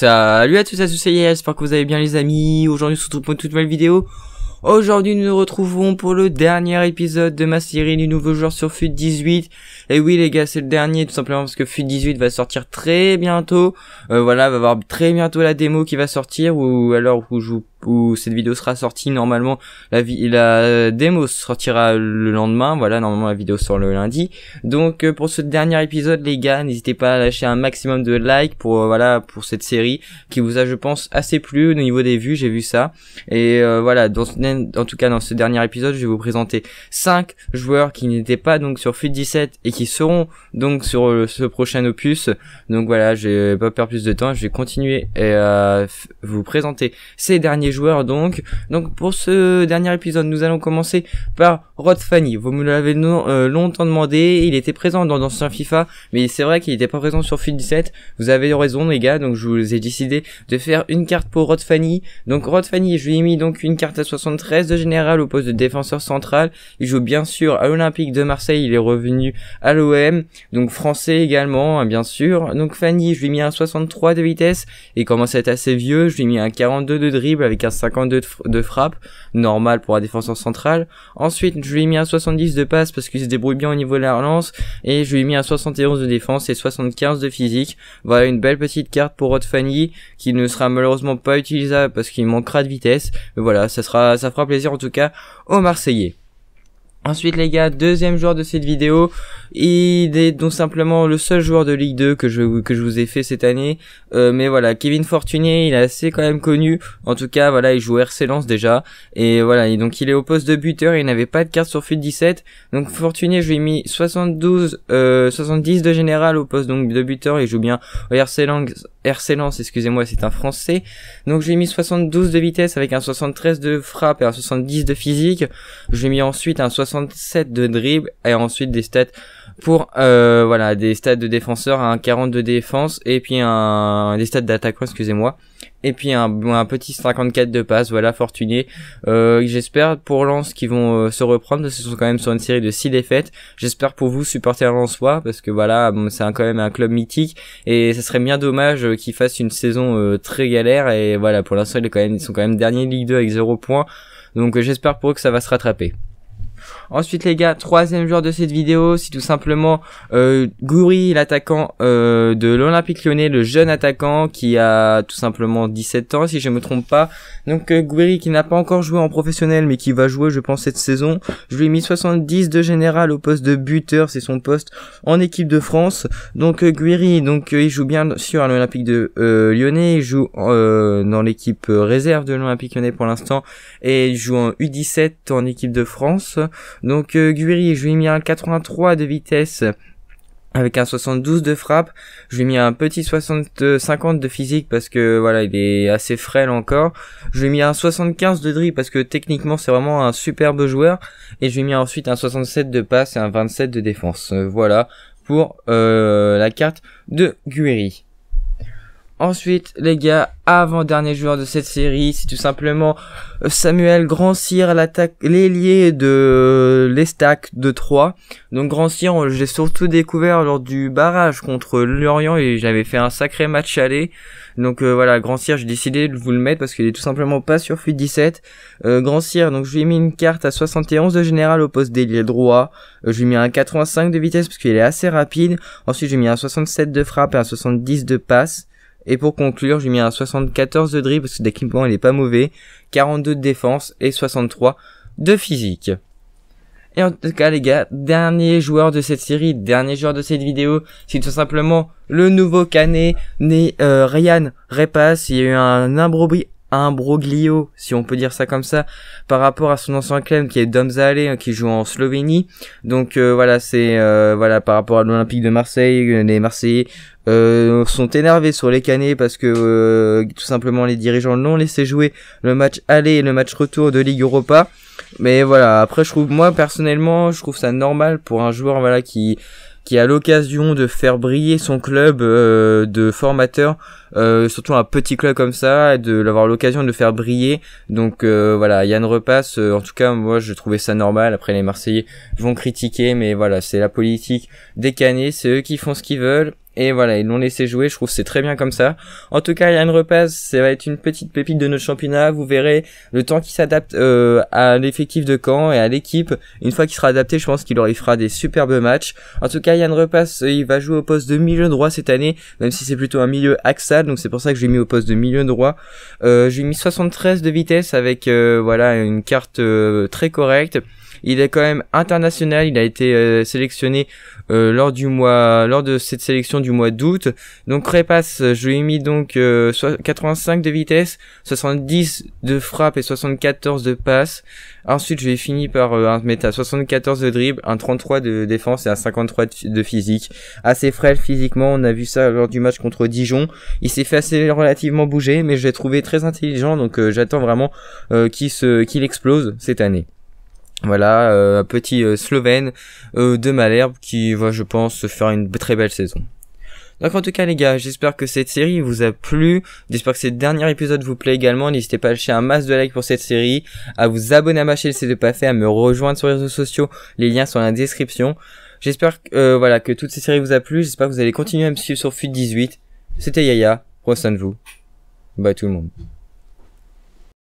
Salut à tous à tous et j'espère que vous allez bien les amis, aujourd'hui on se retrouve pour une toute nouvelle vidéo. Aujourd'hui nous nous retrouvons pour le dernier épisode de ma série du nouveau joueur sur FUT 18 et oui les gars, c'est le dernier tout simplement parce que FUT18 va sortir très bientôt. Euh, voilà, va avoir très bientôt la démo qui va sortir ou alors où, je, où cette vidéo sera sortie normalement la, la démo sortira le lendemain. Voilà, normalement la vidéo sort le lundi. Donc euh, pour ce dernier épisode les gars, n'hésitez pas à lâcher un maximum de likes pour euh, voilà pour cette série qui vous a je pense assez plu au niveau des vues, j'ai vu ça. Et voilà, dans, en tout cas dans ce dernier épisode, je vais vous présenter 5 joueurs qui n'étaient pas donc sur FUT17 et qui seront donc sur euh, ce prochain opus. Donc voilà, je vais pas perdre plus de temps, je vais continuer et euh, vous présenter ces derniers joueurs donc. Donc pour ce dernier épisode, nous allons commencer par Rod Fanny. Vous me l'avez euh, longtemps demandé, il était présent dans l'ancien FIFA, mais c'est vrai qu'il était pas présent sur FIFA 17. Vous avez raison les gars, donc je vous ai décidé de faire une carte pour Rod Fanny. Donc Rod Fanny, je lui ai mis donc une carte à 73 de général au poste de défenseur central. Il joue bien sûr à l'Olympique de Marseille, il est revenu à l'OM, donc français également, hein, bien sûr. Donc Fanny, je lui ai mis un 63 de vitesse, et commence à être assez vieux, je lui ai mis un 42 de dribble avec un 52 de, frappe, normal pour un défenseur centrale Ensuite, je lui ai mis un 70 de passe parce qu'il se débrouille bien au niveau de la relance, et je lui ai mis un 71 de défense et 75 de physique. Voilà une belle petite carte pour Rod Fanny, qui ne sera malheureusement pas utilisable parce qu'il manquera de vitesse. Mais voilà, ça sera, ça fera plaisir en tout cas aux Marseillais. Ensuite les gars, deuxième joueur de cette vidéo, il est donc simplement le seul joueur de Ligue 2 que je que je vous ai fait cette année. Euh, mais voilà, Kevin Fortunier, il est assez quand même connu. En tout cas, voilà, il joue RC déjà et voilà, donc il est au poste de buteur, il n'avait pas de carte sur fut 17. Donc Fortunier, je lui ai mis 72 70 euh, de général au poste donc de buteur, il joue bien au RC excusez-moi, c'est un français. Donc je lui ai mis 72 de vitesse avec un 73 de frappe et un 70 de physique. Je lui ai mis ensuite un 70 67 de dribble et ensuite des stats pour euh, voilà des stats de défenseur, un 40 de défense et puis un des stats d'attaquant, excusez-moi. Et puis un, un, petit 54 de passe, voilà Fortuné. Euh, j'espère pour lance qui vont euh, se reprendre ce sont quand même sur une série de 6 défaites. J'espère pour vous supporter Lensois parce que voilà c'est quand même un club mythique et ça serait bien dommage qu'ils fassent une saison très galère et voilà pour l'instant ils, ils sont quand même dernier Ligue 2 avec 0 points. Donc j'espère pour eux que ça va se rattraper. Ensuite les gars, troisième joueur de cette vidéo, c'est tout simplement euh, l'attaquant euh, de l'Olympique lyonnais, le jeune attaquant qui a tout simplement 17 ans si je me trompe pas. Donc euh, qui n'a pas encore joué en professionnel mais qui va jouer je pense cette saison. Je lui ai mis 70 de général au poste de buteur, c'est son poste en équipe de France. Donc euh, Goury, donc euh, il joue bien sûr à l'Olympique de lyonnais, il joue dans l'équipe réserve de l'Olympique lyonnais pour l'instant et il joue en U17 en équipe de France. Donc euh, je lui ai mis un 83 de vitesse avec un 72 de frappe. Je lui ai mis un petit 60, 50 de physique parce que voilà, il est assez frêle encore. Je lui ai mis un 75 de dribble parce que techniquement c'est vraiment un superbe joueur. Et je lui ai mis ensuite un 67 de passe et un 27 de défense. Euh, voilà pour euh, la carte de Guéry. Ensuite, les gars, avant-dernier joueur de cette série, c'est tout simplement euh, Samuel Grand-Cyr, l'attaque, l'ailier de euh, l'Estac de 3. Donc Grand-Cyr, j'ai surtout découvert lors du barrage contre Lorient et j'avais fait un sacré match aller. Donc euh, voilà, grand j'ai décidé de vous le mettre parce qu'il est tout simplement pas sur Fuite 17. Euh, grand donc je lui ai mis une carte à 71 de général au poste d'ailier droit. je lui ai mis un 85 de vitesse parce qu'il est assez rapide. Ensuite, j'ai mis un 67 de frappe et un 70 de passe. Et pour conclure, j'ai mis un 74 de dribble parce que l'équipement il est pas mauvais, 42 de défense et 63 de physique. Et en tout cas les gars, dernier joueur de cette série, dernier joueur de cette vidéo, c'est tout simplement le nouveau canet né euh, Ryan Repas. Il y a eu un imbroglio, si on peut dire ça comme ça, par rapport à son ancien club qui est Domzale, hein, qui joue en Slovénie. Donc euh, voilà, c'est euh, voilà par rapport à l'Olympique de Marseille, les Marseillais euh, sont énervés sur les Canets parce que euh, tout simplement les dirigeants l'ont laissé jouer le match aller et le match retour de Ligue Europa. Mais voilà, après je trouve moi personnellement, je trouve ça normal pour un joueur voilà qui qui a l'occasion de faire briller son club euh, de formateur, euh, surtout un petit club comme ça, et de l'avoir l'occasion de faire briller. Donc voilà, Yann repasse. en tout cas, moi, je trouvais ça normal. Après, les Marseillais vont critiquer, mais voilà, c'est la politique des Canets, c'est eux qui font ce qu'ils veulent et voilà, ils l'ont laissé jouer, je trouve c'est très bien comme ça. En tout cas, Yann Repas, ça va être une petite pépite de notre championnat, vous verrez le temps qu'il s'adapte euh, à l'effectif de Caen et à l'équipe, une fois qu'il sera adapté, je pense qu'il leur y fera des superbes matchs. En tout cas, Yann Repas, euh, il va jouer au poste de milieu droit cette année, même si c'est plutôt un milieu axal, donc c'est pour ça que je l'ai mis au poste de milieu droit. Euh, j'ai mis 73 de vitesse avec euh, voilà une carte très correcte. Il est quand même international. Il a été euh, sélectionné euh, lors du mois, lors de cette sélection du mois d'août. Donc Crépasse, euh, je lui ai mis donc 85 de vitesse, 70 de frappe et 74 de passe. Ensuite, je vais fini par un mettre 74 de dribble, un 33 de défense et un 53 de physique. Assez frêle physiquement, on a vu ça lors du match contre Dijon. Il s'est fait assez relativement bouger, mais je l'ai trouvé très intelligent, donc j'attends vraiment qu'il qu'il explose cette année. Voilà, euh, un petit euh, Slovène euh, de Malherbe qui va, je pense, faire une très belle saison. Donc en tout cas les gars, j'espère que cette série vous a plu, j'espère que ce dernier épisode vous plaît également, n'hésitez pas à lâcher un masse de likes pour cette série, à vous abonner à ma chaîne si c'est pas fait, à me rejoindre sur les réseaux sociaux, les liens sont dans la description. J'espère que, voilà, que toute cette série vous a plu, j'espère que vous allez continuer à me suivre sur FUT18. C'était Yaya, au de vous. Bye tout le monde.